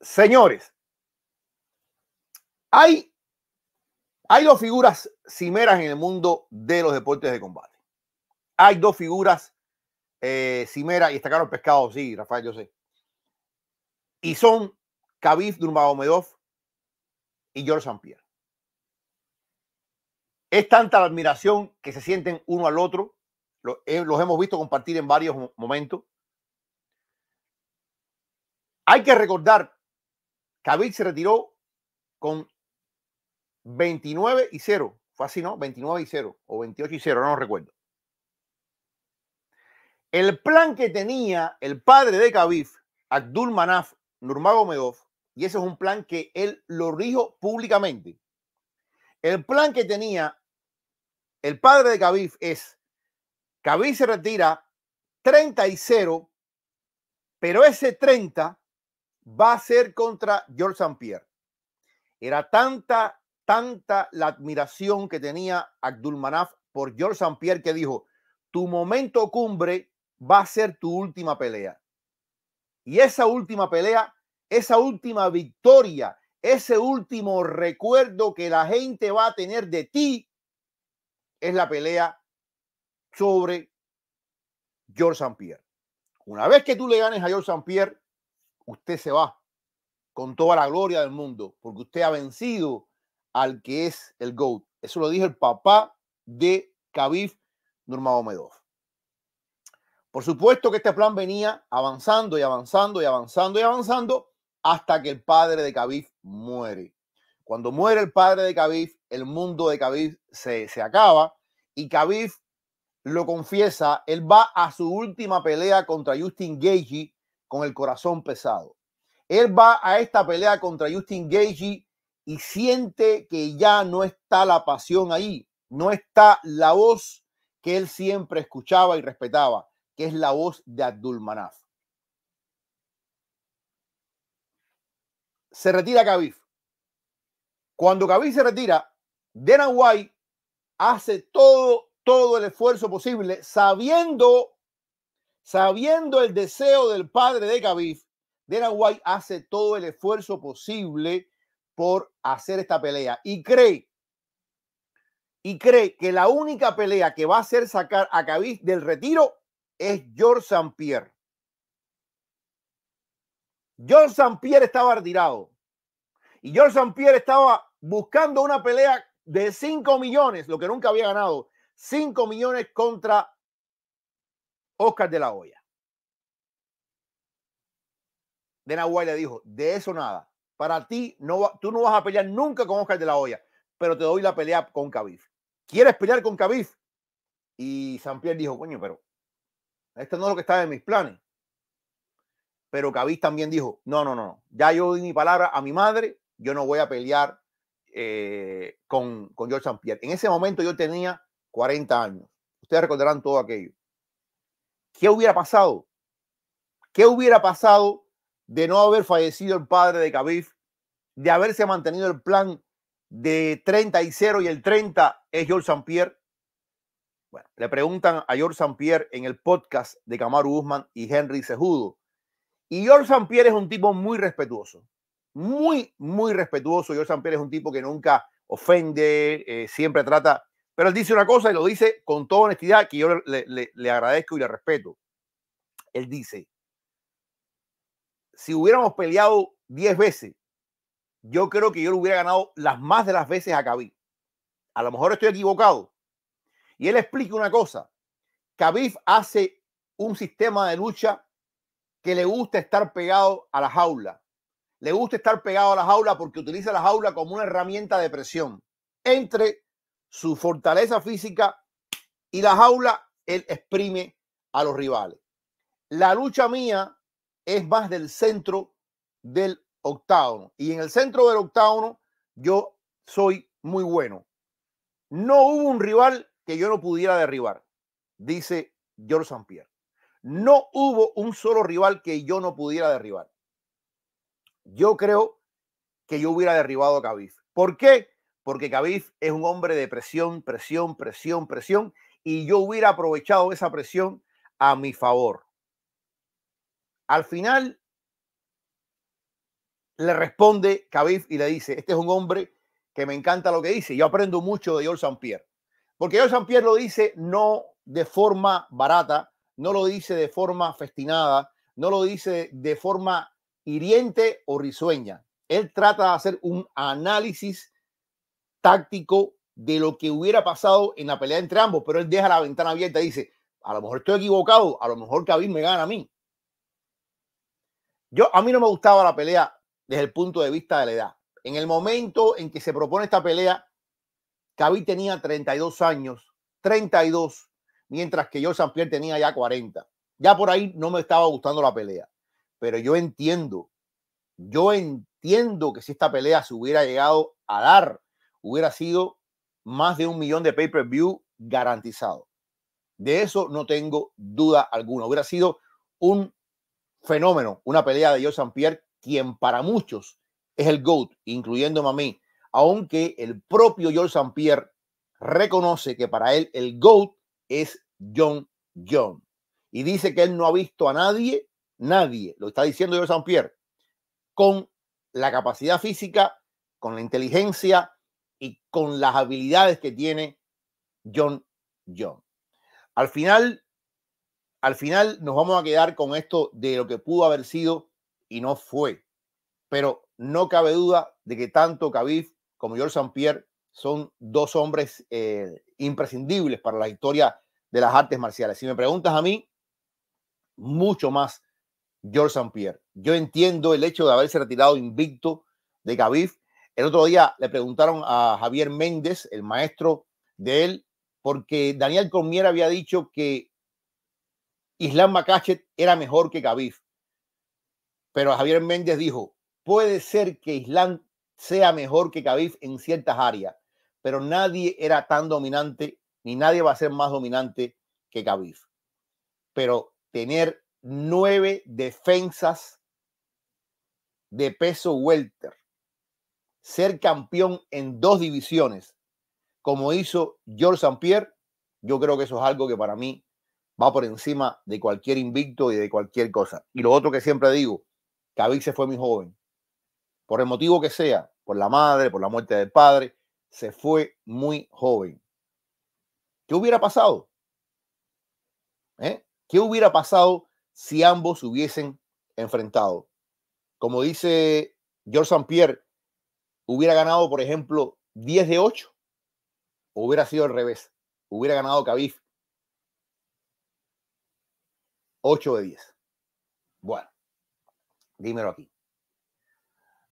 Señores, hay, hay dos figuras cimeras en el mundo de los deportes de combate. Hay dos figuras eh, cimeras, y destacaron el pescado, sí, Rafael, yo sé. Y son Khabib Nurmagomedov y George St. Pierre. Es tanta la admiración que se sienten uno al otro. Eh, los, hemos visto compartir en varios momentos. Hay que recordar Khabib se retiró con 29 y 0. Fue así, ¿no? 29 y 0 o 28 y 0, no recuerdo. El plan que tenía el padre de Khabib, Abdul Manaf Nurmagomedov, y ese es un plan que él lo dijo públicamente. El plan que tenía el padre de Khabib es Khabib se retira 30 y 0, pero ese 30 va a ser contra George St. Pierre. Era tanta, tanta la admiración que tenía Abdulmanaf por George St. Pierre que dijo, tu momento cumbre va a ser tu última pelea. Y esa última pelea, esa última victoria, ese último recuerdo que la gente va a tener de ti, es la pelea sobre George St. Pierre. Una vez que tú le ganes a George St. Pierre, usted se va con toda la gloria del mundo, porque usted ha vencido al que es el GOAT. Eso lo dijo el papá de Khabib Nurmagomedov. Por supuesto que este plan venía avanzando y avanzando y avanzando y avanzando hasta que el padre de Khabib muere. Cuando muere el padre de Khabib, el mundo de Khabib se, acaba y Khabib lo confiesa, él va a su última pelea contra Justin Gaethje con el corazón pesado. Él va a esta pelea contra Justin Gagey y siente que ya no está la pasión ahí, no está la voz que él siempre escuchaba y respetaba, que es la voz de Manaf. Se retira Khabib. Cuando Khabib se retira, Dana hace todo, todo el esfuerzo posible, sabiendo sabiendo el deseo del padre de Khabib, Dana White hace todo el esfuerzo posible por hacer esta pelea y cree y cree que la única pelea que va a hacer sacar a Cabiz del retiro es George St. Pierre. George St. Pierre estaba retirado y George St. Pierre estaba buscando una pelea de 5 millones, lo que nunca había ganado, 5 millones contra Oscar de la Hoya. De Nahuay le dijo, de eso nada. Para ti, no, tú no vas a pelear nunca con Oscar de la Hoya, pero te doy la pelea con Cabiz. ¿Quieres pelear con Cabiz? Y Sampier dijo, coño, pero esto no es lo que estaba en mis planes. Pero Cabiz también dijo, no, no, no, ya yo di mi palabra a mi madre, yo no voy a pelear eh, con, con George Sampier, En ese momento yo tenía 40 años. Ustedes recordarán todo aquello. ¿Qué hubiera pasado? ¿Qué hubiera pasado de no haber fallecido el padre de Khabib, de haberse mantenido el plan de 30 y 0 y el 30 es George St. Bueno, le preguntan a George St. en el podcast de Camaro Guzmán y Henry Sejudo. Y George St. es un tipo muy respetuoso. Muy, muy respetuoso. George St. es un tipo que nunca ofende, eh, siempre trata pero él dice una cosa y lo dice con toda honestidad que yo le, agradezco y le respeto. Él dice, si hubiéramos peleado 10 veces, yo creo que yo le hubiera ganado las más de las veces a Khabib. A lo mejor estoy equivocado. Y él explica una cosa. Khabib hace un sistema de lucha que le gusta estar pegado a la jaula. Le gusta estar pegado a la jaula porque utiliza la jaula como una herramienta de presión entre su fortaleza física y la jaula, él exprime a los rivales. La lucha mía es más del centro del octágono. Y en el centro del octágono yo soy muy bueno. No hubo un rival que yo no pudiera derribar, dice George St. Pierre. No hubo un solo rival que yo no pudiera derribar. Yo creo que yo hubiera derribado a Khabib. ¿Por qué? porque Khabib es un hombre de presión, presión, presión, presión, y yo hubiera aprovechado esa presión a mi favor. Al final le responde Khabib y le dice, este es un hombre que me encanta lo que dice, yo aprendo mucho de George St. Pierre, porque George St. Pierre lo dice no de forma barata, no lo dice de forma festinada, no lo dice de forma hiriente o risueña. Él trata de hacer un análisis táctico de lo que hubiera pasado en la pelea entre ambos, pero él deja la ventana abierta y dice, a lo mejor estoy equivocado, a lo mejor Khabib me gana a mí. Yo, a mí no me gustaba la pelea desde el punto de vista de la edad. En el momento en que se propone esta pelea, Khabib tenía 32 años, 32, mientras que yo, San Pierre, tenía ya 40. Ya por ahí no me estaba gustando la pelea, pero yo entiendo, yo entiendo que si esta pelea se hubiera llegado a dar, hubiera sido más de un millón de pay-per-view garantizado. De eso no tengo duda alguna. Hubiera sido un fenómeno, una pelea de George San Pierre, quien para muchos es el GOAT, incluyéndome a mí, aunque el propio George St. Pierre reconoce que para él el GOAT es John John. Y dice que él no ha visto a nadie, nadie, lo está diciendo George St. Pierre, con la capacidad física, con la inteligencia, y con las habilidades que tiene John John. Al final, al final nos vamos a quedar con esto de lo que pudo haber sido y no fue. Pero no cabe duda de que tanto Khabib como George St. Pierre son dos hombres eh, imprescindibles para la historia de las artes marciales. Si me preguntas a mí, mucho más George St. Pierre. Yo entiendo el hecho de haberse retirado invicto de Khabib el otro día le preguntaron a Javier Méndez, el maestro de él, porque Daniel Cormier había dicho que Islam Makachet era mejor que Khabib. Pero Javier Méndez dijo, puede ser que Islam sea mejor que Khabib en ciertas áreas, pero nadie era tan dominante ni nadie va a ser más dominante que Khabib. Pero tener nueve defensas de peso welter ser campeón en dos divisiones, como hizo George St. Pierre, yo creo que eso es algo que para mí va por encima de cualquier invicto y de cualquier cosa. Y lo otro que siempre digo, Cavill se fue muy joven. Por el motivo que sea, por la madre, por la muerte del padre, se fue muy joven. ¿Qué hubiera pasado? ¿Eh? ¿Qué hubiera pasado si ambos hubiesen enfrentado? Como dice George St. Pierre, hubiera ganado, por ejemplo, 10 de 8, o hubiera sido al revés. Hubiera ganado Cabif 8 de 10. Bueno, dímelo aquí.